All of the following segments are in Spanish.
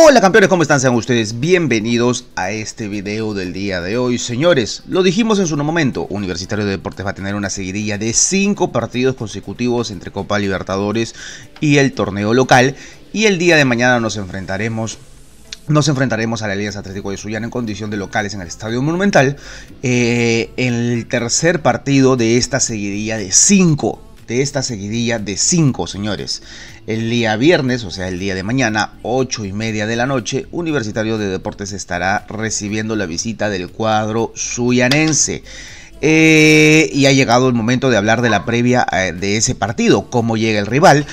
Hola campeones, ¿cómo están? Sean ustedes bienvenidos a este video del día de hoy. Señores, lo dijimos en su momento, Universitario de Deportes va a tener una seguidilla de 5 partidos consecutivos entre Copa Libertadores y el torneo local. Y el día de mañana nos enfrentaremos nos enfrentaremos a la Alianza Atlético de Sullana en condición de locales en el Estadio Monumental. en eh, el tercer partido de esta seguidilla de cinco de esta seguidilla de cinco señores. El día viernes, o sea, el día de mañana, ocho y media de la noche, Universitario de Deportes estará recibiendo la visita del cuadro suyanense. Eh, y ha llegado el momento de hablar de la previa eh, de ese partido, cómo llega el rival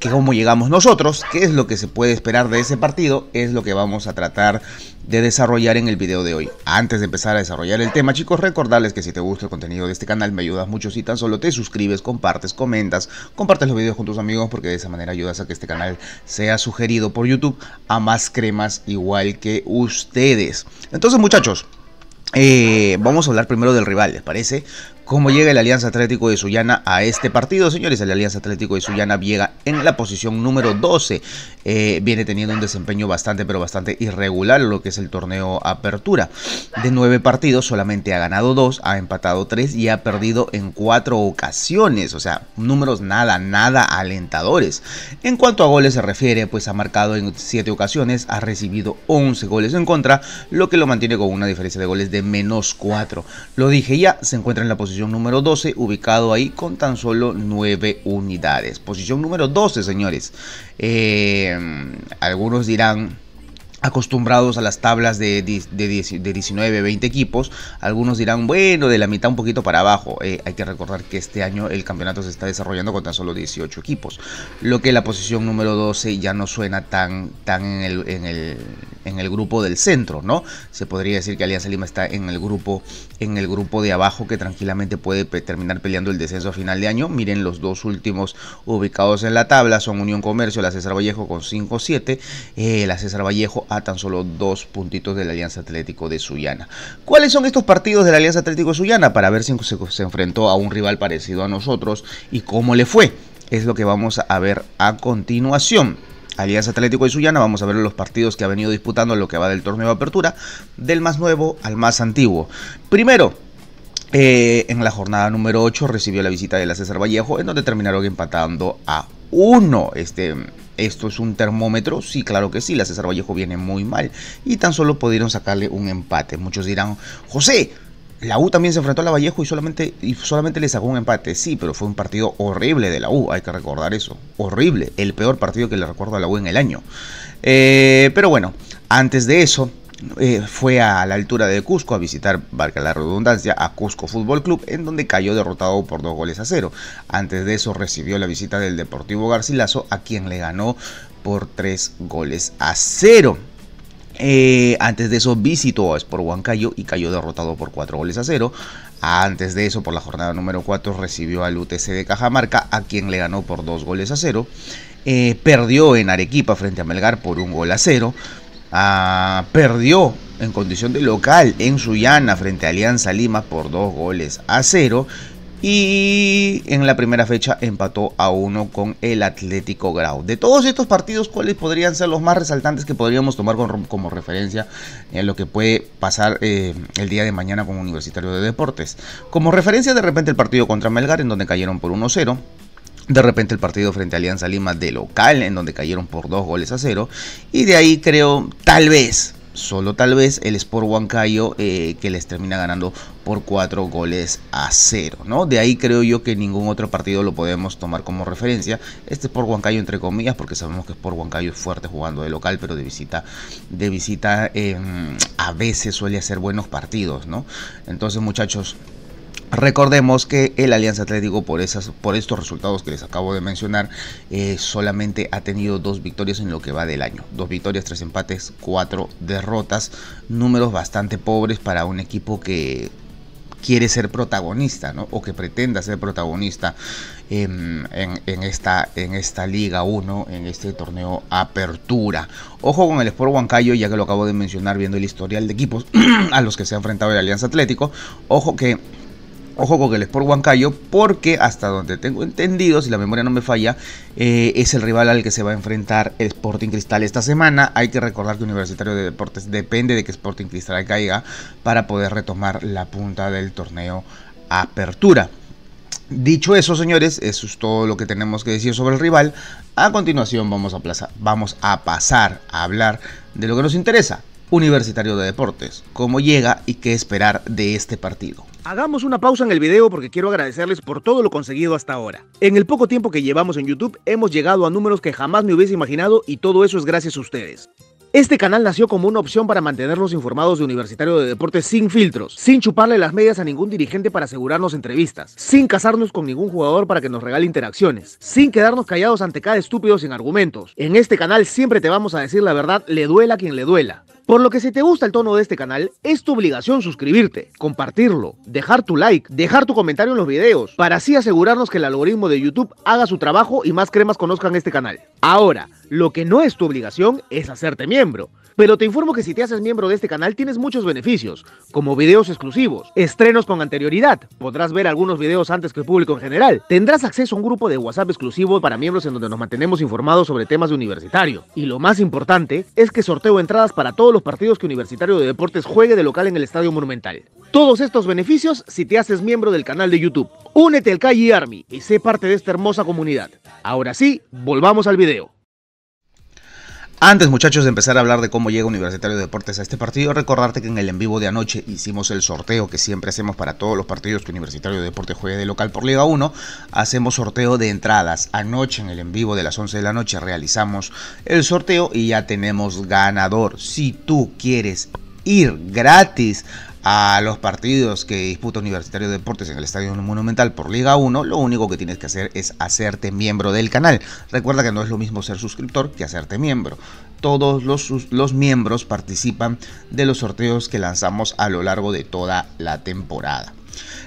que cómo llegamos nosotros, qué es lo que se puede esperar de ese partido, es lo que vamos a tratar de desarrollar en el video de hoy. Antes de empezar a desarrollar el tema, chicos, recordarles que si te gusta el contenido de este canal me ayudas mucho si tan solo te suscribes, compartes, comentas, compartes los videos con tus amigos porque de esa manera ayudas a que este canal sea sugerido por YouTube a más cremas igual que ustedes. Entonces, muchachos, eh, vamos a hablar primero del rival, ¿les parece? ¿Cómo llega el Alianza Atlético de Sullana a este partido, señores? El Alianza Atlético de Sullana llega en la posición número 12. Eh, viene teniendo un desempeño bastante, pero bastante irregular lo que es el torneo Apertura. De nueve partidos, solamente ha ganado dos, ha empatado tres y ha perdido en cuatro ocasiones. O sea, números nada, nada alentadores. En cuanto a goles se refiere, pues ha marcado en siete ocasiones, ha recibido 11 goles en contra, lo que lo mantiene con una diferencia de goles de menos 4. Lo dije ya, se encuentra en la posición número 12, ubicado ahí con tan solo 9 unidades. Posición número 12, señores. Eh, algunos dirán, acostumbrados a las tablas de, de, de, 19, 20 equipos. Algunos dirán, bueno, de la mitad un poquito para abajo. Eh, hay que recordar que este año el campeonato se está desarrollando con tan solo 18 equipos, lo que la posición número 12 ya no suena tan, tan en, el, en, el, en el grupo del centro, ¿no? Se podría decir que Alianza Lima está en el grupo, en el grupo de abajo que tranquilamente puede terminar peleando el descenso a final de año. Miren, los dos últimos ubicados en la tabla son Unión Comercio, la César Vallejo con 5-7, eh, la César Vallejo a tan solo dos puntitos de la Alianza Atlético de Sullana. ¿Cuáles son estos partidos de la Alianza Atlético de Sullana? Para ver si se, enfrentó a un rival parecido a nosotros y cómo le fue. Es lo que vamos a ver a continuación. Alianza Atlético de Sullana, vamos a ver los partidos que ha venido disputando lo que va del torneo de apertura, del más nuevo al más antiguo. Primero, eh, en la jornada número 8 recibió la visita de la César Vallejo, en donde terminaron empatando a uno Este, ¿Esto es un termómetro? Sí, claro que sí, la César Vallejo viene muy mal y tan solo pudieron sacarle un empate. Muchos dirán, José, la U también se enfrentó a la Vallejo y solamente, y solamente le sacó un empate. Sí, pero fue un partido horrible de la U, hay que recordar eso. Horrible, el peor partido que le recuerdo a la U en el año. Eh, pero bueno, antes de eso, eh, fue a la altura de Cusco a visitar, barca la redundancia, a Cusco Fútbol Club, en donde cayó derrotado por dos goles a cero. Antes de eso recibió la visita del Deportivo Garcilaso, a quien le ganó por tres goles a cero. Eh, antes de eso visitó a Sport Huancayo y cayó derrotado por cuatro goles a cero. Antes de eso, por la jornada número 4, recibió al UTC de Cajamarca, a quien le ganó por dos goles a cero. Eh, perdió en Arequipa frente a Melgar por un gol a cero. Ah, perdió en condición de local en Sullana frente a Alianza Lima por dos goles a cero. Y en la primera fecha empató a uno con el Atlético Grau. De todos estos partidos, ¿cuáles podrían ser los más resaltantes que podríamos tomar como referencia en lo que puede pasar eh, el día de mañana con Universitario de Deportes? Como referencia, de repente el partido contra Melgar, en donde cayeron por 1-0. De repente el partido frente a Alianza Lima de local, en donde cayeron por dos goles a cero. Y de ahí creo, tal vez, solo tal vez, el Sport Huancayo eh, que les termina ganando por cuatro goles a cero. ¿no? De ahí creo yo que ningún otro partido lo podemos tomar como referencia. Este Sport Huancayo entre comillas, porque sabemos que Sport Huancayo es fuerte jugando de local, pero de visita, de visita em, a veces suele hacer buenos partidos. ¿no? Entonces muchachos... Recordemos que el Alianza Atlético por, esas, por estos resultados que les acabo de mencionar eh, solamente ha tenido dos victorias en lo que va del año. Dos victorias, tres empates, cuatro derrotas. Números bastante pobres para un equipo que quiere ser protagonista, O que pretenda ser protagonista en, esta, en esta Liga 1, en este torneo Apertura. Ojo con el Sport Huancayo, ya que lo acabo de mencionar viendo el historial de equipos a los que se ha enfrentado el Alianza Atlético. Ojo que Ojo con el Sport Huancayo, porque hasta donde tengo entendido, si la memoria no me falla, eh, es el rival al que se va a enfrentar Sporting Cristal esta semana. Hay que recordar que Universitario de Deportes depende de que Sporting Cristal caiga para poder retomar la punta del torneo Apertura. Dicho eso, señores, eso es todo lo que tenemos que decir sobre el rival. A continuación vamos a, vamos a pasar a hablar de lo que nos interesa, Universitario de Deportes, cómo llega y qué esperar de este partido. Hagamos una pausa en el video porque quiero agradecerles por todo lo conseguido hasta ahora. En el poco tiempo que llevamos en YouTube hemos llegado a números que jamás me hubiese imaginado y todo eso es gracias a ustedes. Este canal nació como una opción para mantenernos informados de Universitario de Deportes sin filtros, sin chuparle las medias a ningún dirigente para asegurarnos entrevistas, sin casarnos con ningún jugador para que nos regale interacciones, sin quedarnos callados ante cada estúpido sin argumentos. En este canal siempre te vamos a decir la verdad, le duela quien le duela. Por lo que si te gusta el tono de este canal, es tu obligación suscribirte, compartirlo, dejar tu like, dejar tu comentario en los videos, para así asegurarnos que el algoritmo de YouTube haga su trabajo y más cremas conozcan este canal. Ahora, lo que no es tu obligación es hacerte miembro. Pero te informo que si te haces miembro de este canal tienes muchos beneficios, como videos exclusivos, estrenos con anterioridad, podrás ver algunos videos antes que el público en general, tendrás acceso a un grupo de WhatsApp exclusivo para miembros en donde nos mantenemos informados sobre temas de universitario. Y lo más importante es que sorteo entradas para todos los partidos que Universitario de Deportes juegue de local en el Estadio Monumental. Todos estos beneficios si te haces miembro del canal de YouTube. Únete al Calle Army y sé parte de esta hermosa comunidad. Ahora sí, volvamos al video. Antes, muchachos, de empezar a hablar de cómo llega Universitario de Deportes a este partido, recordarte que en el en vivo de anoche hicimos el sorteo que siempre hacemos para todos los partidos que Universitario de Deportes juegue de local por Liga 1. Hacemos sorteo de entradas. Anoche, en el en vivo de las 11 de la noche, realizamos el sorteo y ya tenemos ganador. Si tú quieres ir gratis a los partidos que disputa Universitario de Deportes en el Estadio Monumental por Liga 1, lo único que tienes que hacer es hacerte miembro del canal. Recuerda que no es lo mismo ser suscriptor que hacerte miembro. Todos los, los miembros participan de los sorteos que lanzamos a lo largo de toda la temporada.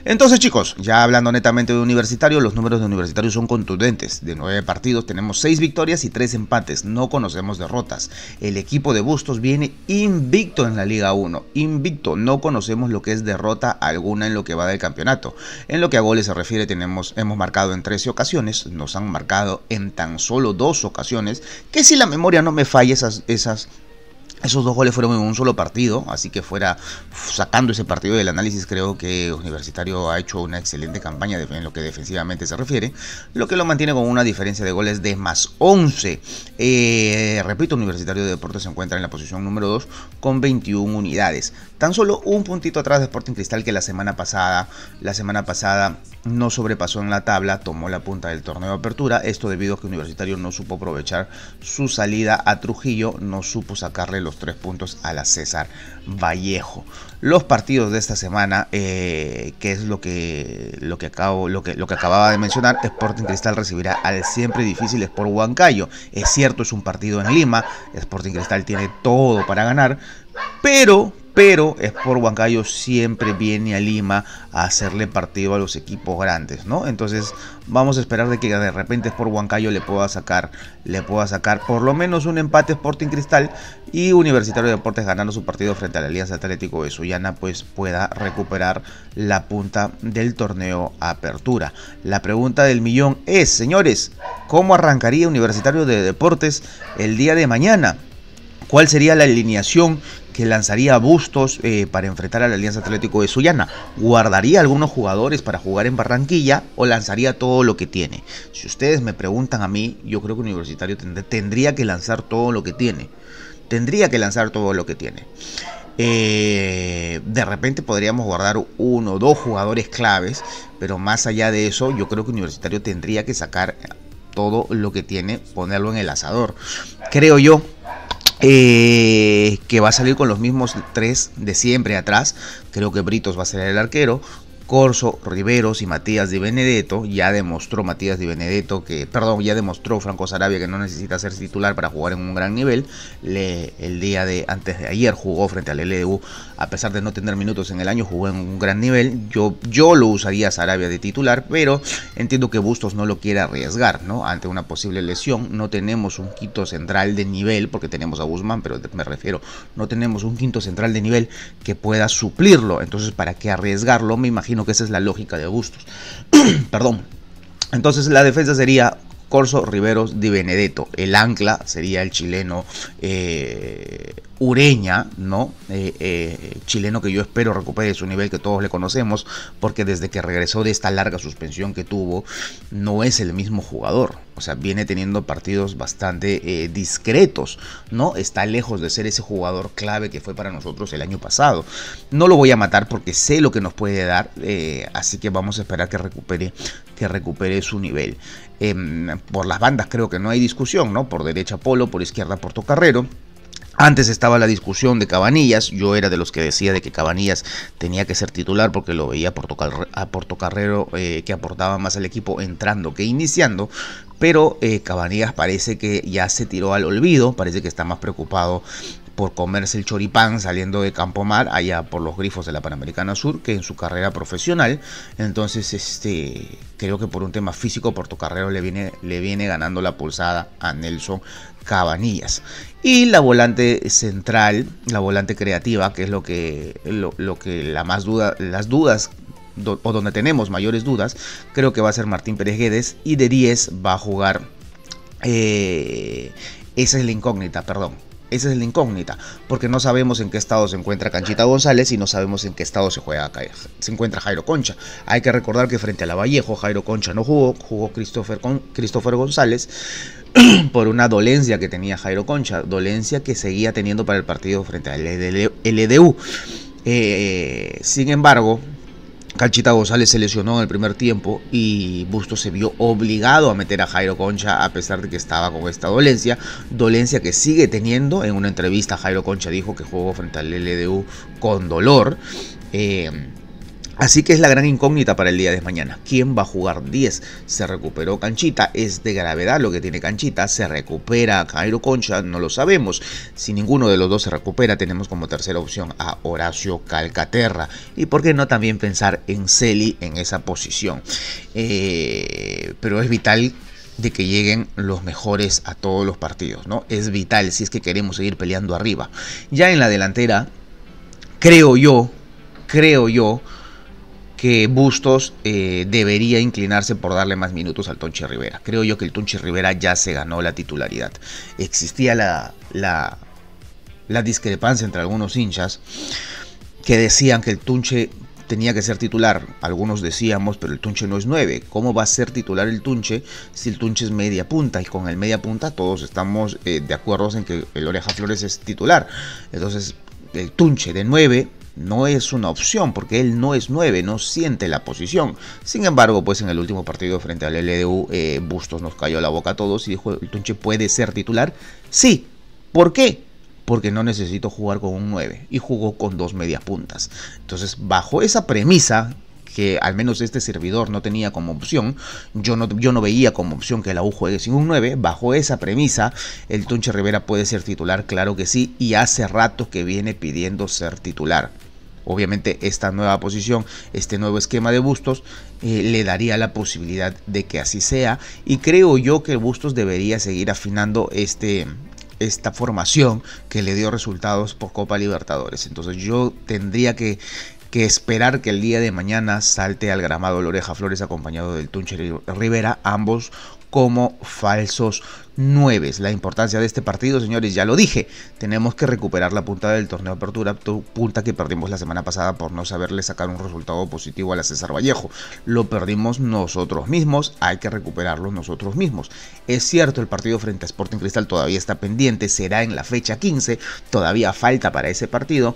Entonces chicos, ya hablando netamente de universitario, los números de universitario son contundentes. De nueve partidos tenemos seis victorias y tres empates, no conocemos derrotas. El equipo de Bustos viene invicto en la Liga 1, invicto, no conocemos lo que es derrota alguna en lo que va del campeonato. En lo que a goles se refiere, tenemos, hemos marcado en 13 ocasiones, nos han marcado en tan solo dos ocasiones, que si la memoria no me falla, esas, esas esos dos goles fueron en un solo partido, así que fuera sacando ese partido del análisis, creo que Universitario ha hecho una excelente campaña en lo que defensivamente se refiere, lo que lo mantiene con una diferencia de goles de más 11. Eh, repito, Universitario de Deportes se encuentra en la posición número 2 con 21 unidades. Tan solo un puntito atrás de Sporting Cristal que la semana pasada, la semana pasada no sobrepasó en la tabla, tomó la punta del torneo de apertura, esto debido a que Universitario no supo aprovechar su salida a Trujillo, no supo sacarle los tres puntos a la César Vallejo. Los partidos de esta semana, eh, que es lo que, lo, que acabo, lo, que, lo que acababa de mencionar, Sporting Cristal recibirá al siempre difícil Sport Huancayo. Es cierto, es un partido en Lima, Sporting Cristal tiene todo para ganar, pero, pero Sport Huancayo siempre viene a Lima a hacerle partido a los equipos grandes, ¿no? Entonces vamos a esperar de que de repente Sport Huancayo le pueda sacar, le pueda sacar por lo menos un empate Sporting Cristal y Universitario de Deportes ganando su partido frente a la Alianza Atlético de Sullana, pues pueda recuperar la punta del torneo Apertura. La pregunta del millón es, señores, ¿cómo arrancaría Universitario de Deportes el día de mañana? cuál sería la alineación que lanzaría Bustos eh, para enfrentar a la Alianza Atlético de Sullana. ¿Guardaría algunos jugadores para jugar en Barranquilla o lanzaría todo lo que tiene? Si ustedes me preguntan a mí, yo creo que Universitario tendría que lanzar todo lo que tiene. Tendría que lanzar todo lo que tiene. Eh, de repente podríamos guardar uno o dos jugadores claves, pero más allá de eso, yo creo que Universitario tendría que sacar todo lo que tiene, ponerlo en el asador. Creo yo eh, que va a salir con los mismos tres de siempre atrás. Creo que Britos va a ser el arquero. Corso, Riveros y Matías Di Benedetto. Ya demostró Matías Di Benedetto que, perdón, ya demostró Franco Sarabia que no necesita ser titular para jugar en un gran nivel. el día de antes de ayer jugó frente al LDU, a pesar de no tener minutos en el año, jugó en un gran nivel. Yo, yo lo usaría a Sarabia de titular, pero entiendo que Bustos no lo quiere arriesgar, ¿no? Ante una posible lesión, no tenemos un quinto central de nivel, porque tenemos a Guzmán, pero me refiero, no tenemos un quinto central de nivel que pueda suplirlo. Entonces, ¿para qué arriesgarlo? Me imagino que esa es la lógica de gustos Perdón. Entonces la defensa sería Corso Riveros Di Benedetto. El ancla sería el chileno eh, Ureña, ¿no? Eh, eh, chileno que yo espero recupere su nivel que todos le conocemos, porque desde que regresó de esta larga suspensión que tuvo, no es el mismo jugador o sea, viene teniendo partidos bastante eh, discretos, ¿no? Está lejos de ser ese jugador clave que fue para nosotros el año pasado. No lo voy a matar porque sé lo que nos puede dar, eh, así que vamos a esperar que recupere, que recupere su nivel. Em, por las bandas creo que no hay discusión, ¿no? Por derecha Polo, por izquierda Portocarrero. Carrero antes estaba la discusión de Cabanillas, yo era de los que decía de que Cabanillas tenía que ser titular porque lo veía a Portocarrero eh, que aportaba más al equipo entrando que iniciando, pero eh, Cabanillas parece que ya se tiró al olvido, parece que está más preocupado por comerse el choripán saliendo de Campomar allá por los grifos de la Panamericana Sur que en su carrera profesional. Entonces, este, creo que por un tema físico, Por le viene, le viene ganando la pulsada a Nelson Cabanillas. Y la volante central, la volante creativa, que es lo que, lo, que la más duda, las dudas o donde tenemos mayores dudas, creo que va a ser Martín Pérez Guedes y de 10 va a jugar. Eh, esa es la incógnita, perdón. Esa es la incógnita, porque no sabemos en qué estado se encuentra Canchita González y no sabemos en qué estado se, juega, se encuentra Jairo Concha. Hay que recordar que frente a la Vallejo Jairo Concha no jugó, jugó Christopher, Christopher González por una dolencia que tenía Jairo Concha, dolencia que seguía teniendo para el partido frente al LDU. Eh, sin embargo, Calchita González se lesionó en el primer tiempo y Busto se vio obligado a meter a Jairo Concha a pesar de que estaba con esta dolencia, dolencia que sigue teniendo. En una entrevista Jairo Concha dijo que jugó frente al LDU con dolor. Eh, Así que es la gran incógnita para el día de mañana. ¿Quién va a jugar 10? Se recuperó Canchita, es de gravedad lo que tiene Canchita, se recupera Cairo Concha, no lo sabemos. Si ninguno de los dos se recupera, tenemos como tercera opción a Horacio Calcaterra. Y por qué no también pensar en Celi en esa posición. Eh, pero es vital de que lleguen los mejores a todos los partidos, ¿no? Es vital si es que queremos seguir peleando arriba. Ya en la delantera, creo yo, creo yo, que Bustos eh, debería inclinarse por darle más minutos al Tonchi Rivera. Creo yo que el Tunche Rivera ya se ganó la titularidad. Existía la, la, discrepancia entre algunos hinchas que decían que el Tunche tenía que ser titular. Algunos decíamos, pero el Tunche no es 9. ¿Cómo va a ser titular el Tunche si el Tunche es media punta? Y con el media punta todos estamos eh, de acuerdo en que el Oreja Flores es titular. Entonces, el Tunche de 9 no es una opción porque él no es 9, no siente la posición. Sin embargo, pues en el último partido frente al LDU, eh, Bustos nos cayó la boca a todos y dijo, el Tunche puede ser titular. Sí, ¿por qué? Porque no necesito jugar con un 9 y jugó con dos medias puntas. Entonces, bajo esa premisa que al menos este servidor no tenía como opción, yo no, yo no veía como opción que la U juegue sin un 9, bajo esa premisa, el Tunche Rivera puede ser titular, claro que sí, y hace rato que viene pidiendo ser titular. Obviamente esta nueva posición, este nuevo esquema de Bustos eh, le daría la posibilidad de que así sea y creo yo que Bustos debería seguir afinando este, esta formación que le dio resultados por Copa Libertadores. Entonces yo tendría que, esperar que el día de mañana salte al gramado Loreja Flores acompañado del Tunche Rivera, ambos como falsos 9. La importancia de este partido, señores, ya lo dije, tenemos que recuperar la punta del torneo de apertura, punta que perdimos la semana pasada por no saberle sacar un resultado positivo a la César Vallejo. Lo perdimos nosotros mismos, hay que recuperarlo nosotros mismos. Es cierto, el partido frente a Sporting Cristal todavía está pendiente, será en la fecha 15, todavía falta para ese partido,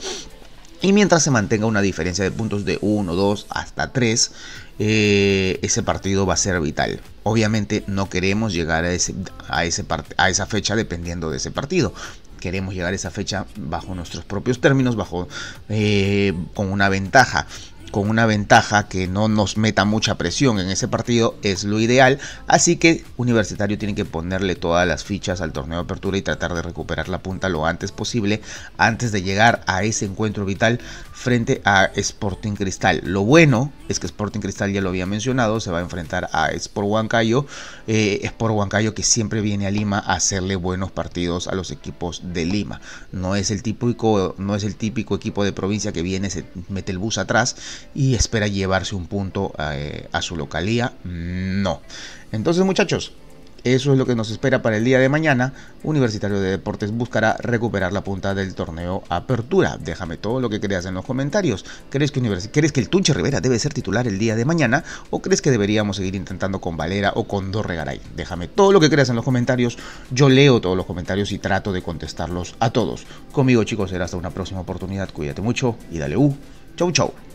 y mientras se mantenga una diferencia de puntos de 1, 2 hasta 3, eh, ese partido va a ser vital. Obviamente no queremos llegar a, ese, a, esa fecha dependiendo de ese partido queremos llegar a esa fecha bajo nuestros propios términos, bajo eh, con una ventaja con una ventaja que no nos meta mucha presión en ese partido es lo ideal, así que Universitario tiene que ponerle todas las fichas al torneo de apertura y tratar de recuperar la punta lo antes posible antes de llegar a ese encuentro vital frente a Sporting Cristal. Lo bueno es que Sporting Cristal ya lo había mencionado, se va a enfrentar a Sport Huancayo, eh, Sport Huancayo que siempre viene a Lima a hacerle buenos partidos a los equipos de Lima. No es el típico, no es el típico equipo de provincia que viene, se mete el bus atrás y espera llevarse un punto eh, a, su localía. No. Entonces muchachos, eso es lo que nos espera para el día de mañana. Universitario de Deportes buscará recuperar la punta del torneo Apertura. Déjame todo lo que creas en los comentarios. ¿Crees que, que el Tunche Rivera debe ser titular el día de mañana? ¿O crees que deberíamos seguir intentando con Valera o con Dorregaray? Déjame todo lo que creas en los comentarios. Yo leo todos los comentarios y trato de contestarlos a todos. Conmigo chicos será hasta una próxima oportunidad. Cuídate mucho y dale U. Chau chau.